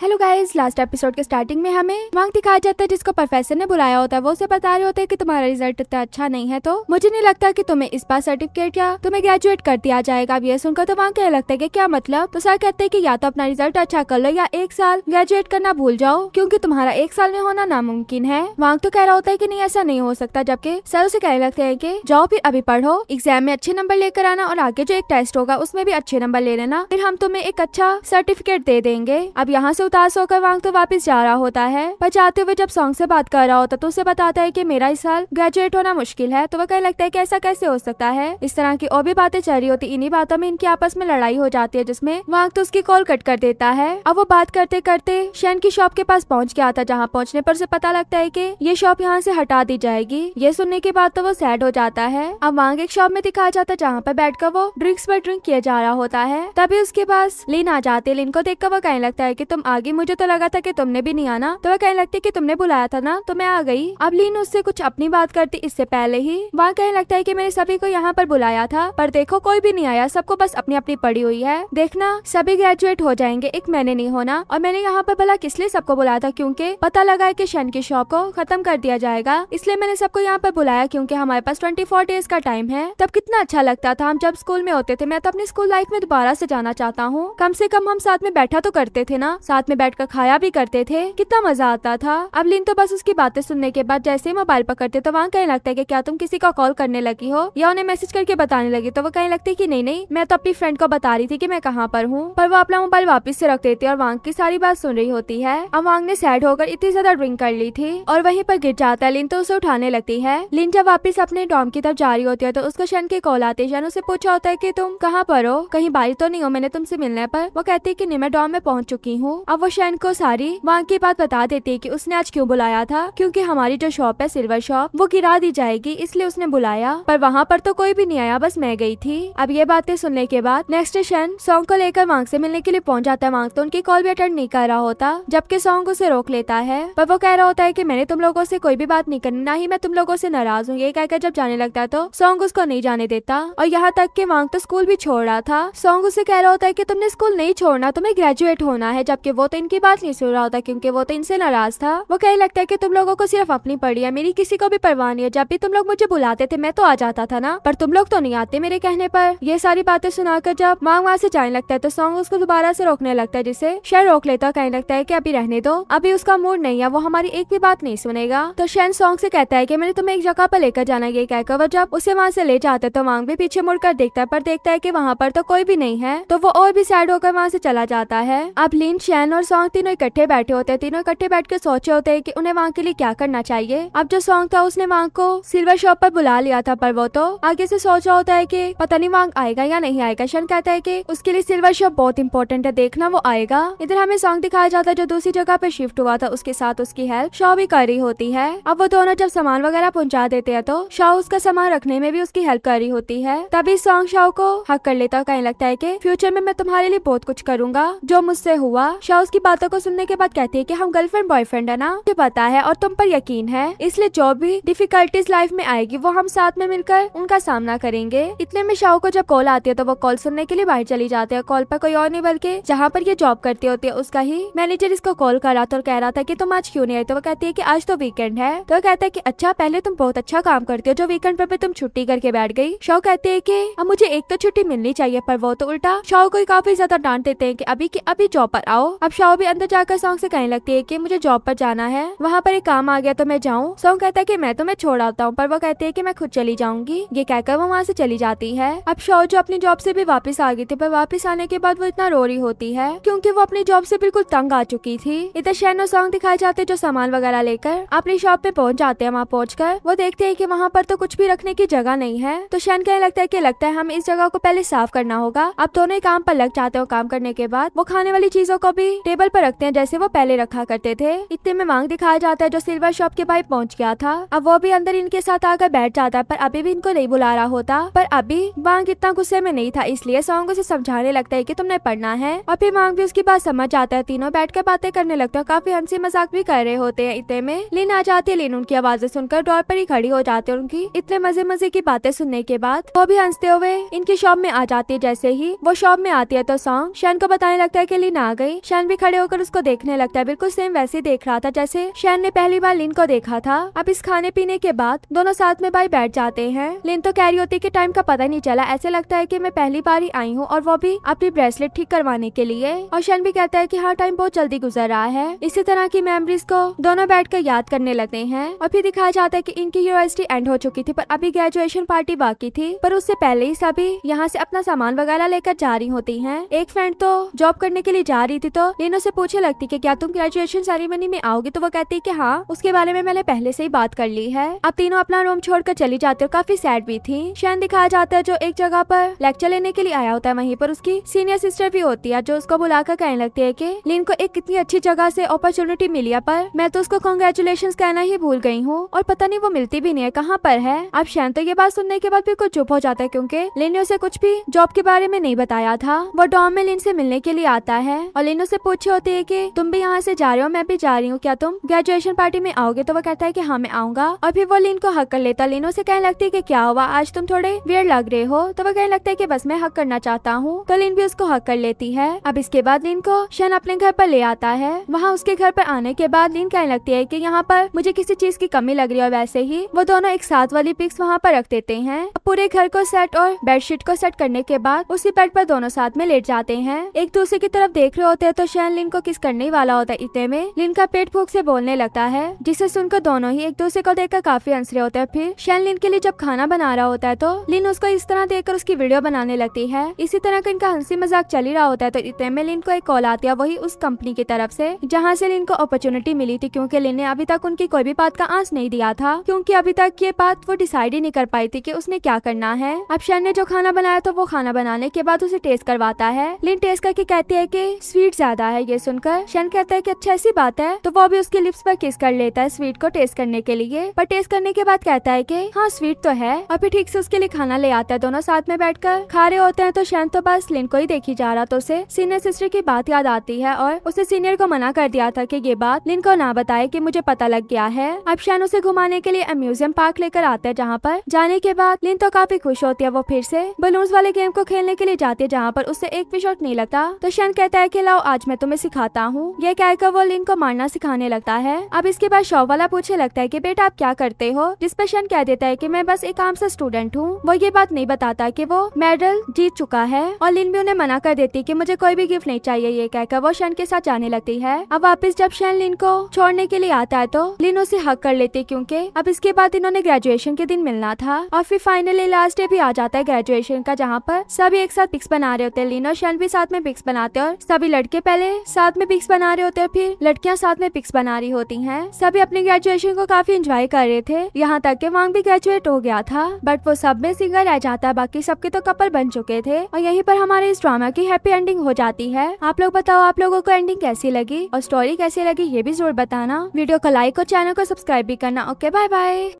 hello guys last episode के starting में हमें मांग दिखाया जाता है जिसको प्रोफेसर ने बुलाया होता है वो उसे बता रहे होते हैं कि तुम्हारा रिजल्ट इतना अच्छा नहीं है तो मुझे नहीं लगता कि तुम्हें इस बार सर्टिफिकेट या तुम्हें ग्रेजुएट कर दिया जाएगा अब ये सुनकर तो मांग कहने लगता है की क्या मतलब तो सर कहते हैं की या तो अपना रिजल्ट अच्छा कर लो या एक साल ग्रेजुएट करना भूल जाओ क्यूँकी तुम्हारा एक साल में होना नामुमकिन है मांग तो कह रहा होता है की नहीं ऐसा नहीं हो सकता जबकि सर उसे कहने लगते है की जाओ फिर अभी पढ़ो एग्जाम में अच्छे नंबर लेकर आना और आगे जो एक टेस्ट होगा उसमें भी अच्छे नंबर ले लेना फिर हम तुम्हें एक अच्छा सर्टिफिकेट दे देंगे अब यहाँ उदास होकर वांग तो वापस जा रहा होता है पर जाते हुए जब सॉन्ग से बात कर रहा होता तो उसे बताता है की मेरा इस साल ग्रेजुएट होना मुश्किल है तो वह कहने लगता है की ऐसा कैसे हो सकता है इस तरह की और भी बातें चल रही होती इन्हीं बातों में इनकी आपस में लड़ाई हो जाती है जिसमे वांग तो उसकी कॉल कट कर देता है अब वो बात करते करते शैन की शॉप के पास पहुँच गया था जहाँ पहुँचने पर उसे पता लगता है की ये शॉप यहाँ ऐसी हटा दी जाएगी ये सुनने के बाद तो वो सैड हो जाता है अब वांग एक शॉप में दिखाया जाता है जहाँ पर बैठकर वो ड्रिंक्स पर ड्रिंक किया जा रहा होता है तभी उसके पास लीन आ जाते लीन को देख वो कहने लगता है की तुम गई मुझे तो लगा था कि तुमने भी नहीं आना तो वह कहने लगती कि तुमने बुलाया था ना तो मैं आ गई अब लीन उससे कुछ अपनी बात करती इससे पहले ही वहाँ कहने लगता है की मैंने सभी को यहाँ पर बुलाया था पर देखो कोई भी नहीं आया सबको बस अपनी अपनी पड़ी हुई है देखना सभी ग्रेजुएट हो जाएंगे एक मैंने नहीं होना और मैंने यहाँ पर भला किस लिए सबको बुलाया था क्यूँकी पता लगा है की शन की शॉप को खत्म कर दिया जाएगा इसलिए मैंने सबको यहाँ पर बुलाया क्यूँकी हमारे पास ट्वेंटी डेज का टाइम है तब कितना अच्छा लगता था हम जब स्कूल में होते थे मैं तो अपनी स्कूल लाइफ में दोबारा से जाना चाहता हूँ कम से कम हम साथ में बैठा तो करते थे ना साथ साथ में बैठकर खाया भी करते थे कितना मजा आता था अब लिन तो बस उसकी बातें सुनने के बाद जैसे ही मोबाइल पकड़ते तो वहाँ कहने लगता है की क्या तुम किसी का कॉल करने लगी हो या उन्हें मैसेज करके बताने लगी तो वो कहने लगती की नहीं नहीं मैं तो अपनी फ्रेंड को बता रही थी की मैं कहाँ पर हूँ पर वो अपना मोबाइल वापिस से रख देती है और वांग की सारी बात सुन रही होती है अब वांग ने सैड होकर इतनी ज्यादा ड्रिंक कर ली थी और वहीं पर गिर जाता है लिन तो उसे उठाने लगती है लिन जब वापिस अपने डॉम की तरफ जा रही होती है तो उसको शन के कॉल आती है शन उसे पूछा होता है की तुम कहाँ पर हो कहीं बारी तो नहीं हो मैंने तुमसे मिलने पर वो कहती है की नहीं मैं डॉम में पहुंच चुकी हूँ अब वो शैन को सारी मांग की बात बता देती है की उसने आज क्यूँ बुलाया था क्यूँकी हमारी जो शॉप है सिल्वर शॉप वो गिरा दी जाएगी इसलिए उसने बुलाया पर वहाँ पर तो कोई भी नहीं आया बस मैं गई थी अब ये बातें सुनने के बाद नेक्स्ट शैन सॉन्ग को लेकर मांग से मिलने के लिए पहुँच जाता है मांग तो उनकी कॉल भी अटेंड नहीं कर रहा होता जबकि सॉन्ग उसे रोक लेता है पर वो कह रहा होता है की मैंने तुम लोगों से कोई भी बात नहीं करनी ना ही मैं तुम लोगों से नाराज हूँ ये कहकर जब जाने लगता है तो सॉन्ग उसको नहीं जाने देता और यहाँ तक की मांग तो स्कूल भी छोड़ रहा था सॉन्ग उसे कह रहा होता है की तुमने स्कूल नहीं छोड़ना तुम्हें ग्रेजुएट होना है जबकि वो वो तो इनकी बात नहीं सुन रहा होता क्योंकि वो तो इनसे नाराज था वो कहने लगता है की तुम लोगों को सिर्फ अपनी पड़ी है मेरी किसी को भी परवाह नहीं है जब भी तुम लोग मुझे बुलाते थे मैं तो आ जाता था ना पर तुम लोग तो नहीं आते मेरे कहने पर ये सारी बातें सुनाकर जब मांग वहाँ से जाने लगता है तो सॉन्ग उसको दोबारा से रोकने लगता है जिसे शेर रोक लेता कहने लगता है की अभी रहने दो अभी उसका मूड नहीं है वो हमारी एक भी बात नहीं सुनेगा तो शैन सॉन्ग से कहता है की मैंने तुम्हें एक जगह पर लेकर जाना ये कहकर वो जब उसे वहाँ से ले जाते तो मांग भी पीछे मुड़ देखता है पर देखता है की वहाँ पर तो कोई भी नहीं है तो वो और भी सैड होकर वहाँ से चला जाता है अब लीन शैन और सॉन्ग तीनों इकट्ठे बैठे होते हैं तीनों इकट्ठे बैठ कर सोचे होते हैं कि उन्हें वहाँ के लिए क्या करना चाहिए अब जो सॉन्ग था उसने वहाँ को सिल्वर शॉप पर बुला लिया था पर वो तो आगे से सोच रहा होता है की पता नहीं वांग आएगा या नहीं आएगा शन कहता है कि उसके लिए सिल्वर शॉप बहुत इंपॉर्टेंट है देखना वो आएगा इधर हमें सॉन्ग दिखाया जाता है जो दूसरी जगह पे शिफ्ट हुआ था उसके साथ उसकी हेल्प शॉ भी कर रही होती है अब वो दोनों जब सामान वगैरह पहुँचा देते हैं तो शाह उसका सामान रखने में भी उसकी हेल्प कर रही होती है तभी सॉन्ग शाह को हक कर लेता कहीं लगता है की फ्यूचर में मैं तुम्हारे लिए बहुत कुछ करूंगा जो मुझसे हुआ शाह उसकी बातों को सुनने के बाद कहती है की हम गर्लफ्रेंड बॉयफ्रेंड है ना मुझे पता है और तुम पर यकीन है इसलिए जो भी डिफिकल्टीज लाइफ में आएगी वो हम साथ में मिलकर उनका सामना करेंगे इतने में शाह को जब कॉल आती है तो वो कॉल सुनने के लिए बाहर चली जाती है कॉल पर कोई और नहीं बल्कि जहाँ पर ये जॉब करती होती है उसका ही मैनेजर इसको कॉल कर रहा था और कह रहा था की तुम आज क्यों नहीं आई तो वो कहती है की आज तो वीकेंड है तो कहता है की अच्छा पहले तुम बहुत अच्छा काम करते हो जो वीकेंड पर भी तुम छुट्टी करके बैठ गई शाह कहती है की अब मुझे एक तो छुट्टी मिलनी चाहिए पर वो तो उल्टा शाह को काफी ज्यादा डांट देते हैं की अभी की अभी जॉब पर आओ अब शाओ भी अंदर जाकर सॉन्ग से कहने लगती है कि मुझे जॉब पर जाना है वहाँ पर एक काम आ गया तो मैं जाऊँ सॉन्ग कहता है कि मैं तुम्हें तो छोड़ आता हूँ पर वो कहती है कि मैं खुद चली जाऊंगी ये कहकर वो वहाँ से चली जाती है अब शाओ जो अपनी जॉब से भी वापस आ गई थी पर वापस आने के बाद वो इतना रो रही होती है क्यूँकी वो अपनी जॉब से बिल्कुल तंग आ चुकी थी इधर शहनो और सॉन्ग दिखाए जाते जो सामान वगैरह लेकर अपनी शॉप पे पहुँच जाते हैं वहाँ पहुँच वो देखते है की वहाँ पर तो कुछ भी रखने की जगह नहीं है तो शहन कहने लगता है की लगता है हम इस जगह को पहले साफ करना होगा अब दोनों काम पर लग जाते हो काम करने के बाद वो खाने वाली चीजों को भी टेबल पर रखते हैं जैसे वो पहले रखा करते थे इतने में मांग दिखाया जाता है जो सिल्वर शॉप के भाई पहुंच गया था अब वो भी अंदर इनके साथ आकर बैठ जाता पर अभी भी इनको नहीं बुला रहा होता पर अभी मांग इतना गुस्से में नहीं था इसलिए सॉन्ग उसे समझाने लगता है की तुमने पढ़ना है और फिर मांग भी उसकी बात समझ आता है तीनों बैठ कर बातें करने लगते हैं काफी हंसी मजाक भी कर रहे होते हैं इतने में लिन आ जाती है लीन उनकी आवाजें सुनकर डॉर पर ही खड़ी हो जाती है उनकी इतने मजे मजे की बातें सुनने के बाद वो भी हंसते हुए इनकी शॉप में आ जाती है जैसे ही वो शॉप में आती है तो सॉन्ग शैन को बताने लगता है की लिन आ गई शैन शैन भी खड़े होकर उसको देखने लगता है बिल्कुल सेम वैसे देख रहा था जैसे शैन ने पहली बार लिन को देखा था अब इस खाने पीने के बाद दोनों साथ में भाई बैठ जाते हैं लिन तो कह रही होती की टाइम का पता नहीं चला ऐसे लगता है की मैं पहली बार ही आई हूँ और वो भी अपनी ब्रेसलेट ठीक करवाने के लिए और शैन भी कहता है की हाँ टाइम बहुत जल्दी गुजर रहा है इसी तरह की मेमोरीज को दोनों बैठ कर याद करने लगते हैं और फिर दिखाया जाता है की इनकी यूनिवर्सिटी एंड हो चुकी थी पर अभी ग्रेजुएशन पार्टी बाकी थी पर उससे पहले ही सभी यहाँ से अपना सामान वगैरह लेकर जा रही होती है एक फ्रेंड तो जॉब करने के लिए जा रही थी तो लीन उसे पूछे लगती कि क्या तुम ग्रेजुएशन सेरेमनी में आओगे तो वो कहती कि हाँ उसके बारे में मैंने पहले से ही बात कर ली है अब तीनों अपना रूम छोड़कर चली जाती और काफी सैड भी थी शैन दिखाया जाता है जो एक जगह पर लेक्चर लेने के लिए आया होता है वहीं पर उसकी सीनियर सिस्टर भी होती है जो उसको बुलाकर कहने लगती है की लीन को एक कितनी अच्छी जगह से अपॉर्चुनिटी मिली है पर मैं तो उसको कॉन्ग्रेचुलेशन कहना ही भूल गई हूँ और पता नहीं वो मिलती भी नहीं है कहाँ पर है अब शैन तो ये बात सुनने के बाद बिल्कुल चुप हो जाता है क्योंकि लिन ने उसे कुछ भी जॉब के बारे में नहीं बताया था वो डॉम में लिन से मिलने के लिए आता है और लिन उसे पूछे होते है कि तुम भी यहाँ से जा रहे हो मैं भी जा रही हूँ क्या तुम ग्रेजुएशन पार्टी में आओगे तो वो कहता है कि हाँ मैं आऊंगा और फिर वो लीन को हक कर लेता लीन उसे कहने लगती है कि क्या हुआ आज तुम थोड़े वियर लग रहे हो तो वो कहने लगता है कि बस मैं हक करना चाहता हूँ तो लीन भी उसको हक कर लेती है अब इसके बाद लीन को शन अपने घर पर ले आता है वहाँ उसके घर पर आने के बाद लीन कहने लगती है की यहाँ पर मुझे किसी चीज की कमी लग रही है वैसे ही वो दोनों एक साथ वाली पिक्स वहाँ पर रख देते हैं पूरे घर को सेट और बेडशीट को सेट करने के बाद उसी बेड पर दोनों साथ में लेट जाते हैं एक दूसरे की तरफ देख रहे होते हैं तो शैन लिन को किस करने वाला होता है इतने में लिन का पेट भूख से बोलने लगता है जिसे सुनकर दोनों ही एक दूसरे को देखकर काफी अंसरे होते हैं फिर शैन लिन के लिए जब खाना बना रहा होता है तो लिन उसको इस तरह देखकर उसकी वीडियो बनाने लगती है इसी तरह का इनका हंसी मजाक चल ही रहा होता है तो इतने में लिन को एक कॉल आती है वही उस कंपनी की तरफ ऐसी जहाँ ऐसी लिन को अपॉर्चुनिटी मिली थी क्यूँकी लिन ने अभी तक उनकी कोई भी बात का आंस नहीं दिया था क्यूँकी अभी तक ये बात वो डिसाइड ही नहीं कर पाई थी की उसने क्या करना है अब शैन ने जो खाना बनाया तो वो खाना बनाने के बाद उसे टेस्ट करवाता है लिन टेस्ट करके कहती है की स्वीट ज्यादा जाता है ये सुनकर शन कहता है की अच्छा ऐसी बात है तो वो भी उसके लिप्स पर किस कर लेता है स्वीट को टेस्ट करने के लिए पर टेस्ट करने के बाद कहता है की हाँ स्वीट तो है और फिर ठीक से उसके लिए खाना ले आता है दोनों साथ में बैठ कर खा रहे होते हैं तो शन तो बस लिन को ही देखी जा रहा तो उसे सीनियर सिस्टर की बात याद आती है और उसे सीनियर को मना कर दिया था की ये बात लिन को ना बताए की मुझे पता लग गया है अब शन उसे घुमाने के लिए अम्यूजियम पार्क लेकर आते हैं जहाँ पर जाने के बाद लिन तो काफी खुश होती है वो फिर से बलून वाले गेम को खेलने के लिए जाती है जहाँ पर उसे एक भी शॉट नहीं लगता तो शन कहता है की लाओ आज मैं मैं तुम्हें सिखाता हूँ ये कहकर वो लिन को मारना सिखाने लगता है अब इसके बाद शॉप वाला पूछे लगता है की बेटा आप क्या करते हो जिस पर शन कह देता है की मैं बस एक आम सा स्टूडेंट हूँ वो ये बात नहीं बताता की वो मेडल जीत चुका है और लिन भी उन्हें मना कर देती की मुझे कोई भी गिफ्ट नहीं चाहिए ये कहकर वो शन के साथ जाने लगती है अब वापस जब शन लिन को छोड़ने के लिए आता है तो लिन उसे हक कर लेती क्योंकि अब इसके बाद इन्होंने ग्रेजुएशन के दिन मिलना था और फिर फाइनली लास्ट डे भी आ जाता है ग्रेजुएशन का जहाँ पर सभी एक साथ पिक्स बना रहे होते हैं लिन और शन भी साथ में पिक्स बनाते हैं और सभी लड़के पहले सारे साथ में पिक्स बना रहे होते हैं फिर लड़कियां साथ में पिक्स बना रही होती हैं सभी अपनी ग्रेजुएशन को काफी एंजॉय कर रहे थे यहाँ तक के वांग भी ग्रेजुएट हो गया था बट वो सब में सिंगर रह जाता है बाकी सबके तो कपल बन चुके थे और यही पर हमारे इस ड्रामा की हैप्पी एंडिंग हो जाती है आप लोग बताओ आप लोगों को एंडिंग कैसी लगी और स्टोरी कैसी लगी ये भी जरूर बताना वीडियो को लाइक और चैनल को सब्सक्राइब भी करना ओके बाय बाय